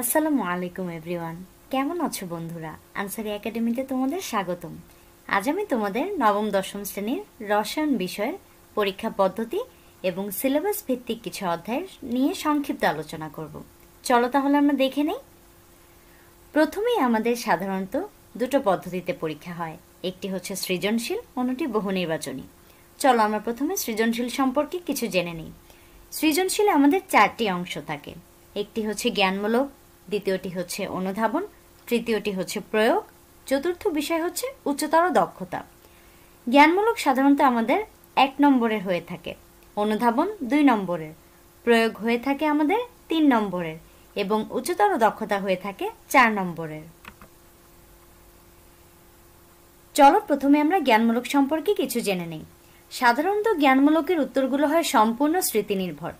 আসসালামু আলাইকুম এভরিওয়ান কেমন আছো বন্ধুরা আনসারি একাডেমিতে তোমাদের স্বাগতম আজ আমি তোমাদের নবম দশম শ্রেণীর রসায়ন বিষয়ের পরীক্ষা পদ্ধতি এবং সিলেবাস ভিত্তিক কিছু অধ্যায় নিয়ে সংক্ষিপ্ত আলোচনা করব চলো তাহলে আমরা দেখে নেই প্রথমেই আমাদের সাধারণত দুটো পদ্ধতিতে পরীক্ষা হয় একটি হচ্ছে সৃজনশীল অন্যটি বহু নির্বাচনী চলো আমরা প্রথমে সৃজনশীল সম্পর্কে কিছু জেনে নিই সৃজনশীল আমাদের চারটি অংশ থাকে একটি হচ্ছে জ্ঞানমূলক দ্বিতীয়টি হচ্ছে অনুধাবন তৃতীয়টি হচ্ছে প্রয়োগ চতুর্থ বিষয় হচ্ছে উচ্চতর দক্ষতা জ্ঞানমূলক সাধারণত আমাদের এক নম্বরে হয়ে থাকে অনুধাবন দুই নম্বরের প্রয়োগ হয়ে থাকে আমাদের তিন নম্বরের এবং উচ্চতর দক্ষতা হয়ে থাকে চার নম্বরের চলো প্রথমে আমরা জ্ঞানমূলক সম্পর্কে কিছু জেনে নেই সাধারণত জ্ঞানমূলকের উত্তরগুলো হয় সম্পূর্ণ স্মৃতি নির্ভর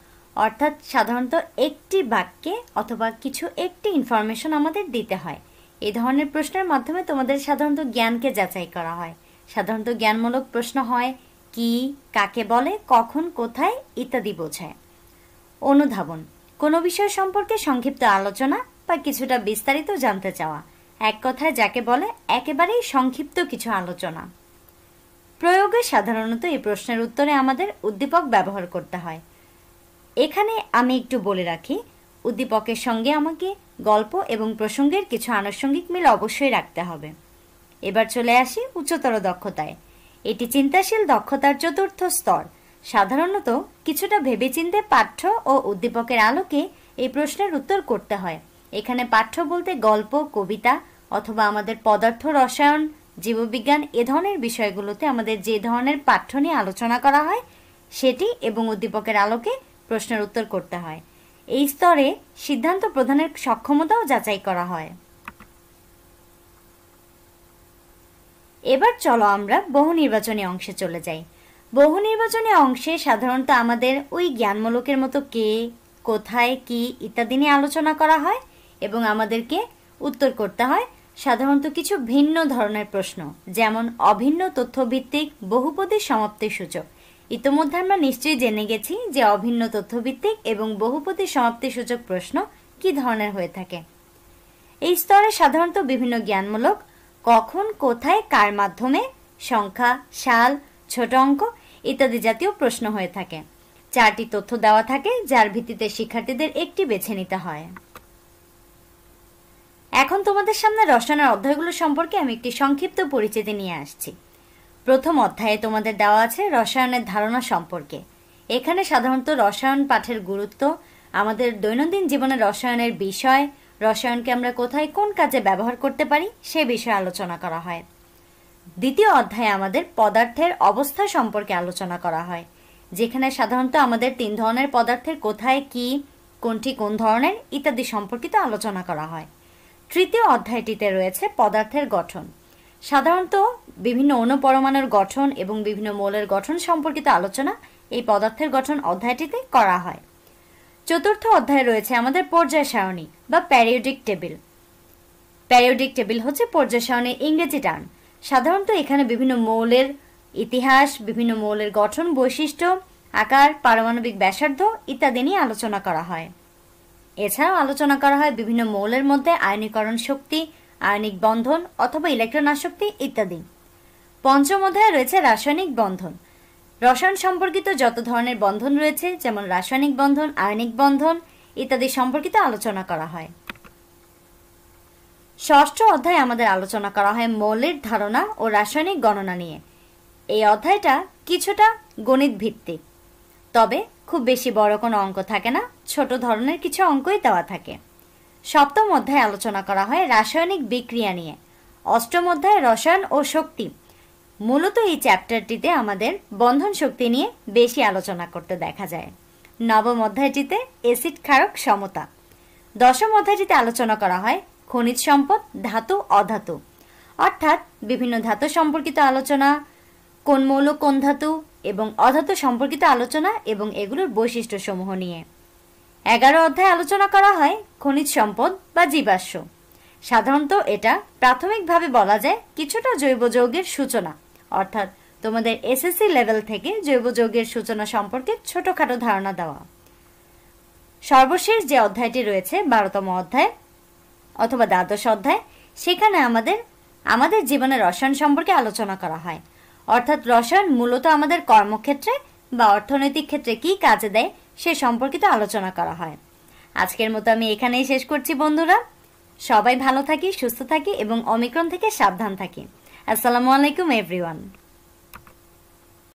অর্থাৎ সাধারণত একটি বাক্যে অথবা কিছু একটি ইনফরমেশন আমাদের দিতে হয় এই ধরনের প্রশ্নের মাধ্যমে তোমাদের সাধারণত জ্ঞানকে যাচাই করা হয় সাধারণত জ্ঞানমূলক প্রশ্ন হয় কি কাকে বলে কখন কোথায় ইত্যাদি বোঝায় অনুধাবন কোনো বিষয় সম্পর্কে সংক্ষিপ্ত আলোচনা বা কিছুটা বিস্তারিত জানতে চাওয়া এক কথায় যাকে বলে একেবারেই সংক্ষিপ্ত কিছু আলোচনা প্রয়োগে সাধারণত এই প্রশ্নের উত্তরে আমাদের উদ্দীপক ব্যবহার করতে হয় এখানে আমি একটু বলে রাখি উদ্দীপকের সঙ্গে আমাকে গল্প এবং প্রসঙ্গের কিছু আনুষঙ্গিক মিল অবশ্যই রাখতে হবে এবার চলে আসি উচ্চতর দক্ষতায় এটি চিন্তাশীল দক্ষতার চতুর্থ স্তর সাধারণত কিছুটা ভেবেচিন্তে পাঠ্য ও উদ্দীপকের আলোকে এই প্রশ্নের উত্তর করতে হয় এখানে পাঠ্য বলতে গল্প কবিতা অথবা আমাদের পদার্থ রসায়ন জীববিজ্ঞান এ ধরনের বিষয়গুলোতে আমাদের যে ধরনের পাঠ্য নিয়ে আলোচনা করা হয় সেটি এবং উদ্দীপকের আলোকে প্রশ্নের উত্তর করতে হয় এই স্তরে সিদ্ধান্ত প্রধানের সক্ষমতাও যাচাই করা হয় এবার চলো আমরা বহু নির্বাচনী অংশে চলে যাই বহু নির্বাচনী অংশে সাধারণত আমাদের ওই জ্ঞানমূলকের মতো কে কোথায় কি ইত্যাদি নিয়ে আলোচনা করা হয় এবং আমাদেরকে উত্তর করতে হয় সাধারণত কিছু ভিন্ন ধরনের প্রশ্ন যেমন অভিন্ন তথ্যভিত্তিক বহুপদী সমাপ্তি সূচক ইতোমধ্যে আমরা নিশ্চয়ই জেনে গেছি যে অভিন্ন তথ্যভিত্তিক এবং বহুপতি সমাপ্তিসূচক প্রশ্ন কি ধরনের হয়ে থাকে এই স্তরে সাধারণত বিভিন্ন জ্ঞানমূলক কখন কোথায় কার মাধ্যমে সংখ্যা সাল ছোট অঙ্ক ইত্যাদি জাতীয় প্রশ্ন হয়ে থাকে চারটি তথ্য দেওয়া থাকে যার ভিত্তিতে শিক্ষার্থীদের একটি বেছে নিতে হয় এখন তোমাদের সামনে রসায়নের অধ্যায়গুলো সম্পর্কে আমি একটি সংক্ষিপ্ত পরিচিতি নিয়ে আসছি প্রথম অধ্যায়ে তোমাদের দেওয়া আছে রসায়নের ধারণা সম্পর্কে এখানে সাধারণত রসায়ন পাঠের গুরুত্ব আমাদের দৈনন্দিন জীবনে রসায়নের বিষয় রসায়নকে আমরা কোথায় কোন কাজে ব্যবহার করতে পারি সে বিষয়ে আলোচনা করা হয় দ্বিতীয় অধ্যায়ে আমাদের পদার্থের অবস্থা সম্পর্কে আলোচনা করা হয় যেখানে সাধারণত আমাদের তিন ধরনের পদার্থের কোথায় কি কোনটি কোন ধরনের ইত্যাদি সম্পর্কিত আলোচনা করা হয় তৃতীয় অধ্যায়টিতে রয়েছে পদার্থের গঠন সাধারণত বিভিন্ন অনুপরমাণুর গঠন এবং বিভিন্ন মৌলের গঠন সম্পর্কিত আলোচনা এই পদার্থের গঠন অধ্যায়টিতে করা হয় চতুর্থ অধ্যায়ে রয়েছে আমাদের পর্যায় সারণী বা প্যারিওডিক টেবিল প্যারিওডিক টেবিল হচ্ছে পর্যায় সারণীর ইংরেজি টার্ম সাধারণত এখানে বিভিন্ন মৌলের ইতিহাস বিভিন্ন মৌলের গঠন বৈশিষ্ট্য আকার পারমাণবিক ব্যাসার্ধ ইত্যাদি নিয়ে আলোচনা করা হয় এছাড়াও আলোচনা করা হয় বিভিন্ন মৌলের মধ্যে আয়নীকরণ শক্তি আয়নিক বন্ধন অথবা ইলেকট্রন আসক্তি ইত্যাদি পঞ্চম অধ্যায়ে রয়েছে রাসায়নিক বন্ধন রসায়ন সম্পর্কিত যত ধরনের বন্ধন রয়েছে যেমন রাসায়নিক বন্ধন আয়নিক বন্ধন ইত্যাদি সম্পর্কিত আলোচনা করা হয় ষষ্ঠ অধ্যায় আমাদের আলোচনা করা হয় মৌলের ধারণা ও রাসায়নিক গণনা নিয়ে এই অধ্যায়টা কিছুটা গণিত ভিত্তিক তবে খুব বেশি বড় কোনো অঙ্ক থাকে না ছোট ধরনের কিছু অঙ্কই দেওয়া থাকে সপ্তম অধ্যায়ে আলোচনা করা হয় রাসায়নিক বিক্রিয়া নিয়ে অষ্টম অধ্যায় রসায়ন ও শক্তি মূলত এই চ্যাপ্টারটিতে আমাদের বন্ধন শক্তি নিয়ে বেশি আলোচনা করতে দেখা যায় নবম অধ্যায়টিতে অ্যাসিড ক্ষারক সমতা দশম অধ্যায়টিতে আলোচনা করা হয় খনিজ সম্পদ ধাতু অধাতু অর্থাৎ বিভিন্ন ধাতু সম্পর্কিত আলোচনা কোন মৌল কোন ধাতু এবং অধাতু সম্পর্কিত আলোচনা এবং এগুলোর বৈশিষ্ট্য সমূহ নিয়ে এগারো অধ্যায় আলোচনা করা হয় খনিজ সম্পদ বা জীবাশ্ম সাধারণত এটা প্রাথমিকভাবে বলা যায় কিছুটা জৈব যৌগের সূচনা অর্থাৎ তোমাদের এসএসসি লেভেল থেকে জৈব যৌগের সূচনা সম্পর্কে ছোটখাটো ধারণা দেওয়া সর্বশেষ যে অধ্যায়টি রয়েছে বারোতম অধ্যায় অথবা দ্বাদশ অধ্যায় সেখানে আমাদের আমাদের জীবনে রসায়ন সম্পর্কে আলোচনা করা হয় অর্থাৎ রসায়ন মূলত আমাদের কর্মক্ষেত্রে বা অর্থনৈতিক ক্ষেত্রে কি কাজে দেয় সে সম্পর্কিত আলোচনা করা হয় আজকের মতো আমি এখানেই শেষ করছি বন্ধুরা সবাই ভালো থাকি সুস্থ থাকি এবং অমিক্রণ থেকে সাবধান থাকি আসসালামু আলাইকুম এভরিওয়ান